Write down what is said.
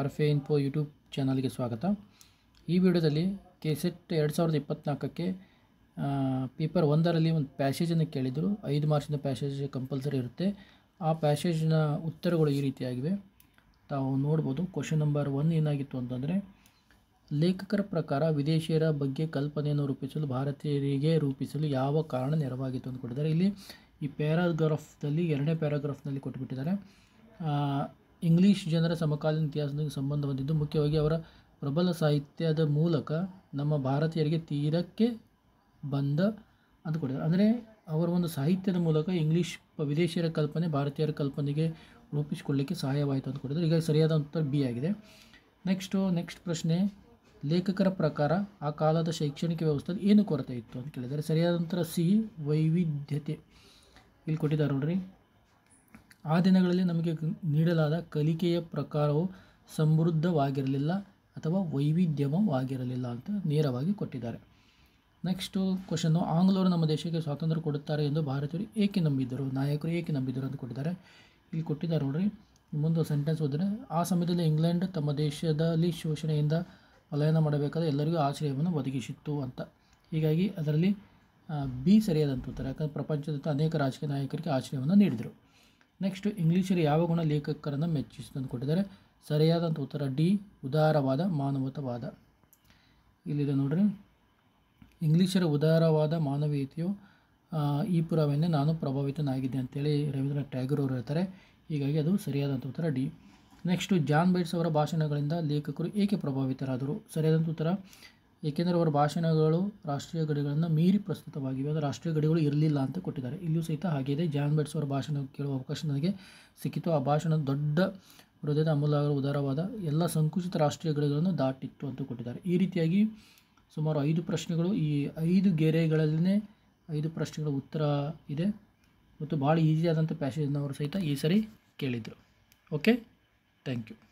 ಅರ್ಫೆ info YouTube ಚಾನಲ್ಗೆ ಸ್ವಾಗತ ಈ ವಿಡಿಯೋದಲ್ಲಿ ಕೆಸೆಟ್ ಎರಡು ಸಾವಿರದ ಇಪ್ಪತ್ತ್ನಾಲ್ಕಕ್ಕೆ ಪೇಪರ್ ಒಂದರಲ್ಲಿ ಒಂದು ಪ್ಯಾಸೇಜನ್ನು ಕೇಳಿದರು ಐದು ಮಾರ್ಚಿನ ಪ್ಯಾಸೇಜ್ ಕಂಪಲ್ಸರಿ ಇರುತ್ತೆ ಆ ಪ್ಯಾಸೇಜ್ನ ಉತ್ತರಗಳು ಈ ರೀತಿಯಾಗಿವೆ ತಾವು ನೋಡ್ಬೋದು ಕ್ವಶನ್ ನಂಬರ್ ಒನ್ ಏನಾಗಿತ್ತು ಅಂತಂದರೆ ಲೇಖಕರ ಪ್ರಕಾರ ವಿದೇಶಿಯರ ಬಗ್ಗೆ ಕಲ್ಪನೆಯನ್ನು ರೂಪಿಸಲು ಭಾರತೀಯರಿಗೆ ರೂಪಿಸಲು ಯಾವ ಕಾರಣ ನೆರವಾಗಿತ್ತು ಅಂತ ಕೊಟ್ಟಿದ್ದಾರೆ ಇಲ್ಲಿ ಈ ಪ್ಯಾರಾಗ್ರಾಫ್ದಲ್ಲಿ ಎರಡನೇ ಪ್ಯಾರಾಗ್ರಾಫ್ನಲ್ಲಿ ಕೊಟ್ಟುಬಿಟ್ಟಿದ್ದಾರೆ ಇಂಗ್ಲೀಷ್ ಜನರ ಸಮಕಾಲೀನ ಇತಿಹಾಸದೊಂದಿಗೆ ಸಂಬಂಧ ಹೊಂದಿದ್ದು ಮುಖ್ಯವಾಗಿ ಅವರ ಪ್ರಬಲ ಸಾಹಿತ್ಯದ ಮೂಲಕ ನಮ್ಮ ಭಾರತೀಯರಿಗೆ ತೀರಕ್ಕೆ ಬಂದ ಅಂತ ಕೊಡ ಅಂದರೆ ಅವರ ಒಂದು ಸಾಹಿತ್ಯದ ಮೂಲಕ ಇಂಗ್ಲೀಷ್ ವಿದೇಶಿಯರ ಕಲ್ಪನೆ ಭಾರತೀಯರ ಕಲ್ಪನೆಗೆ ರೂಪಿಸಿಕೊಳ್ಳಲಿಕ್ಕೆ ಸಹಾಯವಾಯಿತು ಅಂತ ಕೊಟ್ಟಿದ್ದಾರೆ ಈಗ ಸರಿಯಾದ ಉತ್ತರ ಬಿ ಆಗಿದೆ ನೆಕ್ಸ್ಟು ನೆಕ್ಸ್ಟ್ ಪ್ರಶ್ನೆ ಲೇಖಕರ ಪ್ರಕಾರ ಆ ಕಾಲದ ಶೈಕ್ಷಣಿಕ ವ್ಯವಸ್ಥೆ ಏನು ಕೊರತೆ ಇತ್ತು ಅಂತ ಕೇಳಿದರೆ ಸರಿಯಾದ ನಂತರ ಸಿ ವೈವಿಧ್ಯತೆ ಇಲ್ಲಿ ಕೊಟ್ಟಿದ್ದಾರೆ ನೋಡ್ರಿ ಆ ದಿನಗಳಲ್ಲಿ ನಮಗೆ ನೀಡಲಾದ ಕಲಿಕೆಯ ಪ್ರಕಾರವು ಸಮೃದ್ಧವಾಗಿರಲಿಲ್ಲ ಅಥವಾ ವೈವಿಧ್ಯಮವಾಗಿರಲಿಲ್ಲ ಅಂತ ನೇರವಾಗಿ ಕೊಟ್ಟಿದ್ದಾರೆ ನೆಕ್ಸ್ಟು ಕ್ವಶನ್ನು ಆಂಗ್ಲರು ನಮ್ಮ ದೇಶಕ್ಕೆ ಸ್ವಾತಂತ್ರ್ಯ ಕೊಡುತ್ತಾರೆ ಎಂದು ಭಾರತೀಯರು ಏಕೆ ನಂಬಿದ್ದರು ನಾಯಕರು ಏಕೆ ನಂಬಿದ್ದರು ಅಂತ ಕೊಟ್ಟಿದ್ದಾರೆ ಇಲ್ಲಿ ಕೊಟ್ಟಿದ್ದಾರೆ ನೋಡ್ರಿ ಮುಂದೆ ಸೆಂಟೆನ್ಸ್ ಹೋದರೆ ಆ ಸಮಯದಲ್ಲಿ ಇಂಗ್ಲೆಂಡ್ ತಮ್ಮ ದೇಶದಲ್ಲಿ ಶೋಷಣೆಯಿಂದ ಪಲಾಯನ ಮಾಡಬೇಕಾದ ಎಲ್ಲರಿಗೂ ಆಶ್ರಯವನ್ನು ಒದಗಿಸಿತ್ತು ಅಂತ ಹೀಗಾಗಿ ಅದರಲ್ಲಿ ಬಿ ಸರಿಯಾದಂಥ ಉತ್ತರ ಯಾಕಂದರೆ ಪ್ರಪಂಚದ ಅನೇಕ ರಾಜಕೀಯ ನಾಯಕರಿಗೆ ಆಶ್ರಯವನ್ನು ನೀಡಿದರು ನೆಕ್ಸ್ಟ್ ಇಂಗ್ಲೀಷರು ಯಾವ ಗುಣ ಲೇಖಕರನ್ನು ಮೆಚ್ಚಿಸಿದಂತ ಕೊಟ್ಟಿದ್ದಾರೆ ಸರಿಯಾದಂಥ ಉತ್ತರ ಡಿ ಉದಾರವಾದ ಮಾನವತವಾದ ಇಲ್ಲಿದೆ ನೋಡ್ರಿ ಇಂಗ್ಲೀಷರ ಉದಾರವಾದ ಮಾನವೀಯತೆಯು ಈ ಪುರಾವೆಯನ್ನು ನಾನು ಪ್ರಭಾವಿತನಾಗಿದ್ದೆ ಅಂತೇಳಿ ರವೀಂದ್ರನಾಥ್ ಟ್ಯಾಗೂರ್ ಅವರು ಹೇಳ್ತಾರೆ ಹೀಗಾಗಿ ಅದು ಸರಿಯಾದಂಥ ಉತ್ತರ ಡಿ ನೆಕ್ಸ್ಟು ಜಾನ್ ಬೈಟ್ಸ್ ಅವರ ಭಾಷಣಗಳಿಂದ ಲೇಖಕರು ಏಕೆ ಪ್ರಭಾವಿತರಾದರು ಸರಿಯಾದಂಥ ಉತ್ತರ ಏಕೆಂದರೆ ಅವರ ಭಾಷಣಗಳು ರಾಷ್ಟ್ರೀಯ ಗಡಿಗಳನ್ನು ಮೀರಿ ಪ್ರಸ್ತುತವಾಗಿವೆ ಅದು ರಾಷ್ಟ್ರೀಯ ಗಡಿಗಳು ಇರಲಿಲ್ಲ ಅಂತ ಕೊಟ್ಟಿದ್ದಾರೆ ಇಲ್ಲಿಯೂ ಸಹಿತ ಹಾಗೆ ಇದೆ ಜಾನ್ ಬೇಡ್ಸ್ ಅವರ ಭಾಷಣ ಕೇಳುವ ಅವಕಾಶ ನನಗೆ ಸಿಕ್ಕಿತು ಆ ಭಾಷಣ ದೊಡ್ಡ ಹೃದಯದ ಅಮೂಲಾಗಲು ಉದಾರವಾದ ಎಲ್ಲ ಸಂಕುಚಿತ ರಾಷ್ಟ್ರೀಯ ಗಡಿಗಳನ್ನು ದಾಟಿತ್ತು ಅಂತ ಕೊಟ್ಟಿದ್ದಾರೆ ಈ ರೀತಿಯಾಗಿ ಸುಮಾರು ಐದು ಪ್ರಶ್ನೆಗಳು ಈ ಐದು ಗೆರೆಗಳಲ್ಲೇ ಐದು ಪ್ರಶ್ನೆಗಳ ಉತ್ತರ ಇದೆ ಮತ್ತು ಭಾಳ ಈಸಿಯಾದಂಥ ಅವರು ಸಹಿತ ಈ ಸರಿ ಕೇಳಿದರು ಓಕೆ ಥ್ಯಾಂಕ್ ಯು